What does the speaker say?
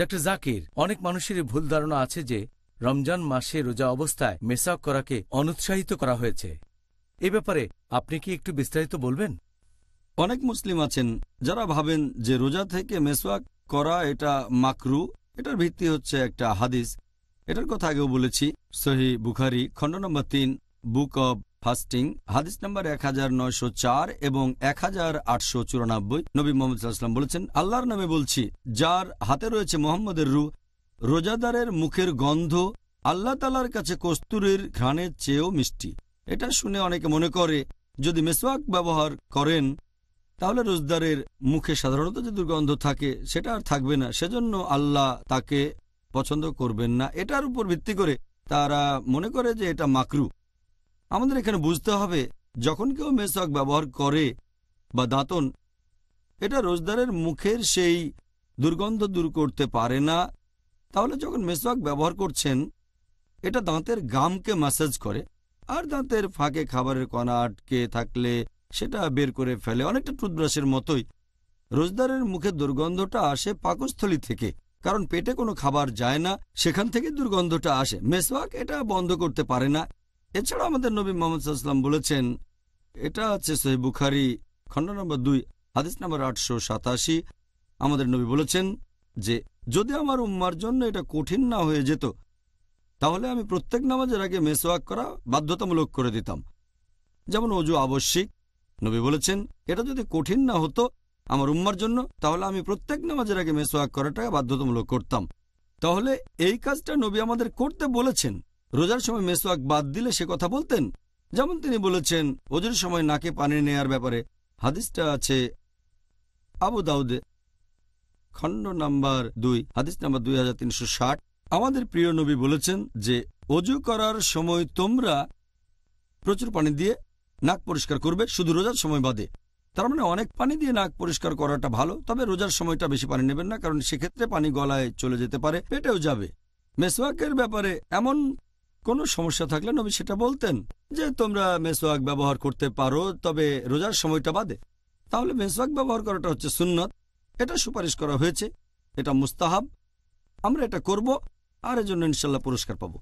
doctor Zakir অনেক মানুষেরই ভুল ধারণা আছে যে রমজান মাসে রোজা অবস্থায় মেসাক করাকে অনুৎসাহিত করা হয়েছে এ ব্যাপারে আপনি কি একটু বিস্তারিত বলবেন অনেক মুসলিম আছেন যারা ভাবেন যে রোজা থেকে মেসওয়াক করা এটা মাকরু এটার ভিত্তি হচ্ছে একটা হাদিস এটার কথা আগেও বলেছি সহি বুখারি খণ্ড নম্বর তিন বুক অব ফাস্টিং হাদিস নম্বর এক এবং এক নবী মোহাম্মদ সাল্লাম বলেছেন আল্লাহর নামে বলছি যার হাতে রয়েছে মোহাম্মদের রু রোজাদারের মুখের গন্ধ আল্লাহ তালার কাছে কস্তুরের ঘ্রাণের চেয়েও মিষ্টি এটা শুনে অনেকে মনে করে যদি মেসওয়াক ব্যবহার করেন তাহলে রোজদারের মুখে সাধারণত যে দুর্গন্ধ থাকে সেটা আর থাকবে না সেজন্য আল্লাহ তাকে পছন্দ করবেন না এটার উপর ভিত্তি করে তারা মনে করে যে এটা মাকরু আমাদের এখানে বুঝতে হবে যখন কেউ মেসক ব্যবহার করে বা দাঁতন এটা রোজদারের মুখের সেই দুর্গন্ধ দূর করতে পারে না তাহলে যখন মেসওয়াক ব্যবহার করছেন এটা দাঁতের গামকে ম্যাসাজ করে আর দাঁতের ফাঁকে খাবারের কণা আটকে থাকলে সেটা বের করে ফেলে অনেকটা টুথব্রাশের মতোই রোজদারের মুখে দুর্গন্ধটা আসে পাকস্থলী থেকে কারণ পেটে কোনো খাবার যায় না সেখান থেকে দুর্গন্ধটা আসে মেসওয়াক এটা বন্ধ করতে পারে না এছাড়া আমাদের নবী মোহাম্মদ সাল্লাম বলেছেন এটা হচ্ছে সহি বুখারি খণ্ড নম্বর দুই হাদিস নম্বর আটশো সাতাশি আমাদের নবী বলেছেন যে যদি আমার উম্মার জন্য এটা কঠিন না হয়ে যেত তাহলে আমি প্রত্যেক নামাজের আগে মেসওয়াক করা বাধ্যতামূলক করে দিতাম যেমন অজু আবশ্যিক নবী বলেছেন এটা যদি কঠিন না হতো আমার উম্মার জন্য তাহলে আমি প্রত্যেক নামাজের আগে মেসোয়াক করাটা বাধ্যতামূলক করতাম তাহলে এই কাজটা নবী আমাদের করতে বলেছেন রোজার সময় মেসোয়াক বাদ দিলে সে কথা বলতেন যেমন তিনি বলেছেন ওজুর সময় নাকে পানি নেয়ার ব্যাপারে হাদিসটা আছে আবু দাউদে খণ্ড নাম্বার দুই হাদিস নাম্বার দুই হাজার তিনশো ষাট আমাদের প্রিয় নবী বলেছেন যে অজু করার সময় তোমরা প্রচুর পানি দিয়ে নাক পরিষ্কার করবে শুধু রোজার সময় বাদে তার মানে অনেক পানি দিয়ে নাক পরিষ্কার করাটা ভালো তবে রোজার সময়টা বেশি পানি নেবেন না কারণ সেক্ষেত্রে পানি গলায় চলে যেতে পারে পেটেও যাবে মেসওয়াকের ব্যাপারে এমন কোনো সমস্যা থাকলে নবী সেটা বলতেন যে তোমরা মেসোয়াক ব্যবহার করতে পারো তবে রোজার সময়টা বাদে তাহলে মেসোয়াক ব্যবহার করাটা হচ্ছে সুন্নত এটা সুপারিশ করা হয়েছে এটা মুস্তাহাব আমরা এটা করব আর এজন্য ইনশাল্লাহ পুরস্কার পাবো